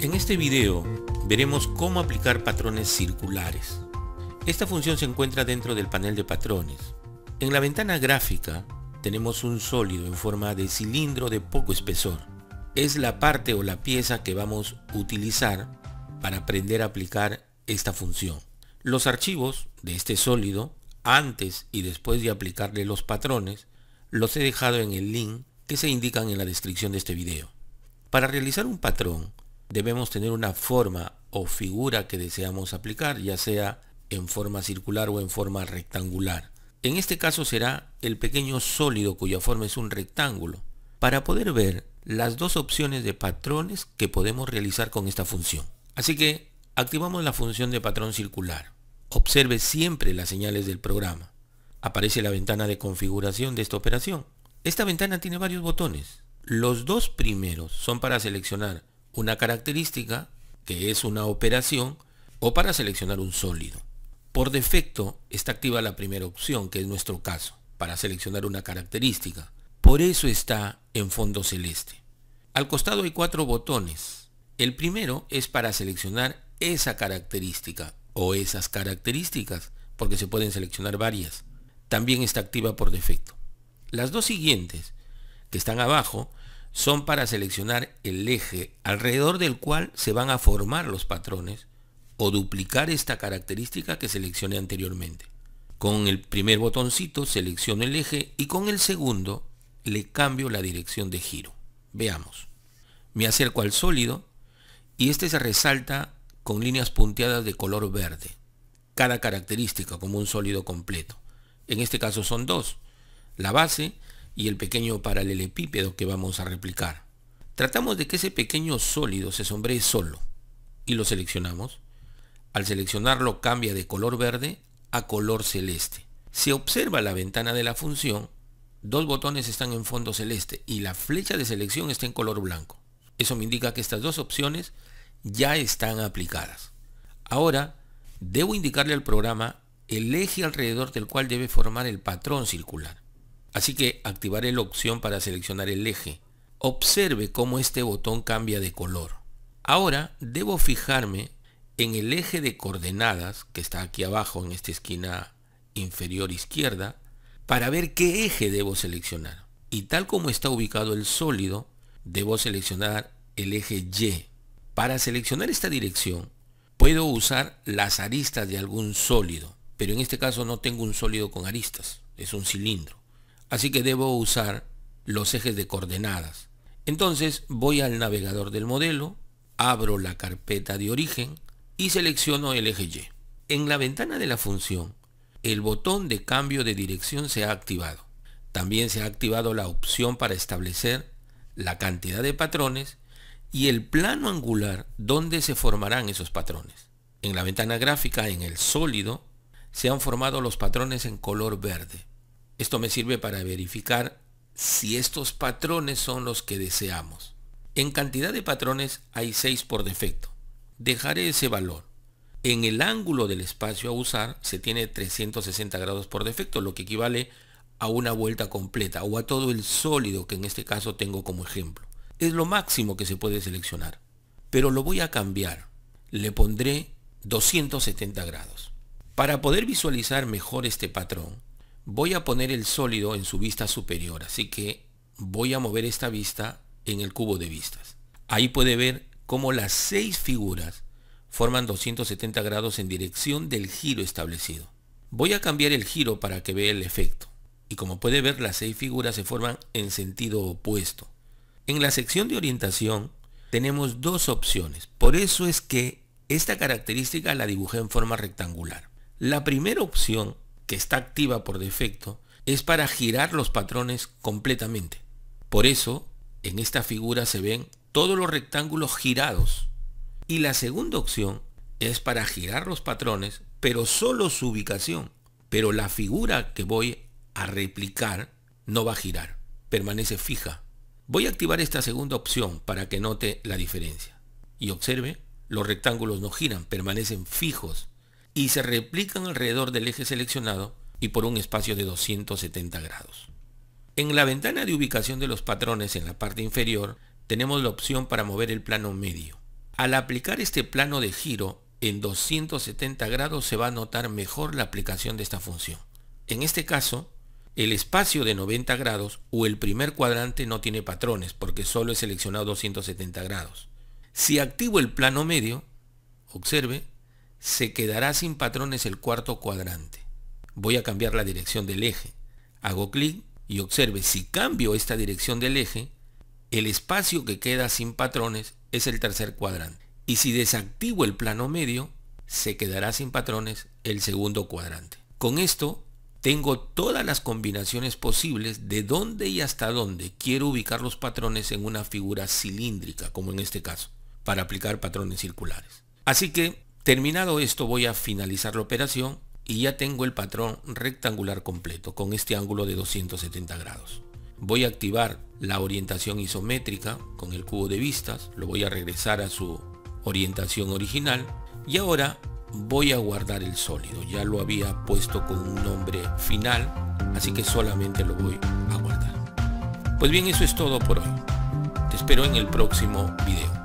En este video veremos cómo aplicar patrones circulares. Esta función se encuentra dentro del panel de patrones. En la ventana gráfica tenemos un sólido en forma de cilindro de poco espesor. Es la parte o la pieza que vamos a utilizar para aprender a aplicar esta función. Los archivos de este sólido, antes y después de aplicarle los patrones, los he dejado en el link que se indican en la descripción de este video. Para realizar un patrón, debemos tener una forma o figura que deseamos aplicar, ya sea en forma circular o en forma rectangular. En este caso será el pequeño sólido cuya forma es un rectángulo. Para poder ver las dos opciones de patrones que podemos realizar con esta función. Así que activamos la función de patrón circular. Observe siempre las señales del programa. Aparece la ventana de configuración de esta operación. Esta ventana tiene varios botones. Los dos primeros son para seleccionar una característica, que es una operación, o para seleccionar un sólido. Por defecto está activa la primera opción, que es nuestro caso, para seleccionar una característica. Por eso está en fondo celeste. Al costado hay cuatro botones. El primero es para seleccionar esa característica o esas características, porque se pueden seleccionar varias. También está activa por defecto. Las dos siguientes, que están abajo, son para seleccionar el eje alrededor del cual se van a formar los patrones o duplicar esta característica que seleccioné anteriormente. Con el primer botoncito selecciono el eje y con el segundo le cambio la dirección de giro. Veamos. Me acerco al sólido y este se resalta con líneas punteadas de color verde. Cada característica como un sólido completo. En este caso son dos. La base y el pequeño paralelepípedo que vamos a replicar. Tratamos de que ese pequeño sólido se sombree solo y lo seleccionamos. Al seleccionarlo cambia de color verde a color celeste. Se observa la ventana de la función, dos botones están en fondo celeste y la flecha de selección está en color blanco. Eso me indica que estas dos opciones ya están aplicadas. Ahora, debo indicarle al programa el eje alrededor del cual debe formar el patrón circular. Así que activaré la opción para seleccionar el eje. Observe cómo este botón cambia de color. Ahora debo fijarme en el eje de coordenadas que está aquí abajo en esta esquina inferior izquierda para ver qué eje debo seleccionar. Y tal como está ubicado el sólido, debo seleccionar el eje Y. Para seleccionar esta dirección, puedo usar las aristas de algún sólido, pero en este caso no tengo un sólido con aristas, es un cilindro. Así que debo usar los ejes de coordenadas. Entonces voy al navegador del modelo, abro la carpeta de origen y selecciono el eje Y. En la ventana de la función, el botón de cambio de dirección se ha activado. También se ha activado la opción para establecer la cantidad de patrones y el plano angular donde se formarán esos patrones. En la ventana gráfica, en el sólido, se han formado los patrones en color verde. Esto me sirve para verificar si estos patrones son los que deseamos. En cantidad de patrones hay 6 por defecto. Dejaré ese valor. En el ángulo del espacio a usar se tiene 360 grados por defecto, lo que equivale a una vuelta completa o a todo el sólido que en este caso tengo como ejemplo. Es lo máximo que se puede seleccionar. Pero lo voy a cambiar. Le pondré 270 grados. Para poder visualizar mejor este patrón, Voy a poner el sólido en su vista superior, así que voy a mover esta vista en el cubo de vistas. Ahí puede ver cómo las seis figuras forman 270 grados en dirección del giro establecido. Voy a cambiar el giro para que vea el efecto. Y como puede ver, las seis figuras se forman en sentido opuesto. En la sección de orientación tenemos dos opciones. Por eso es que esta característica la dibujé en forma rectangular. La primera opción que está activa por defecto es para girar los patrones completamente. Por eso, en esta figura se ven todos los rectángulos girados. Y la segunda opción es para girar los patrones, pero solo su ubicación. Pero la figura que voy a replicar no va a girar, permanece fija. Voy a activar esta segunda opción para que note la diferencia. Y observe, los rectángulos no giran, permanecen fijos y se replican alrededor del eje seleccionado y por un espacio de 270 grados. En la ventana de ubicación de los patrones en la parte inferior tenemos la opción para mover el plano medio. Al aplicar este plano de giro en 270 grados se va a notar mejor la aplicación de esta función. En este caso, el espacio de 90 grados o el primer cuadrante no tiene patrones porque solo he seleccionado 270 grados. Si activo el plano medio, observe, se quedará sin patrones el cuarto cuadrante. Voy a cambiar la dirección del eje. Hago clic y observe si cambio esta dirección del eje, el espacio que queda sin patrones es el tercer cuadrante. Y si desactivo el plano medio, se quedará sin patrones el segundo cuadrante. Con esto tengo todas las combinaciones posibles de dónde y hasta dónde quiero ubicar los patrones en una figura cilíndrica, como en este caso, para aplicar patrones circulares. Así que Terminado esto voy a finalizar la operación y ya tengo el patrón rectangular completo con este ángulo de 270 grados. Voy a activar la orientación isométrica con el cubo de vistas, lo voy a regresar a su orientación original y ahora voy a guardar el sólido, ya lo había puesto con un nombre final, así que solamente lo voy a guardar. Pues bien, eso es todo por hoy. Te espero en el próximo video.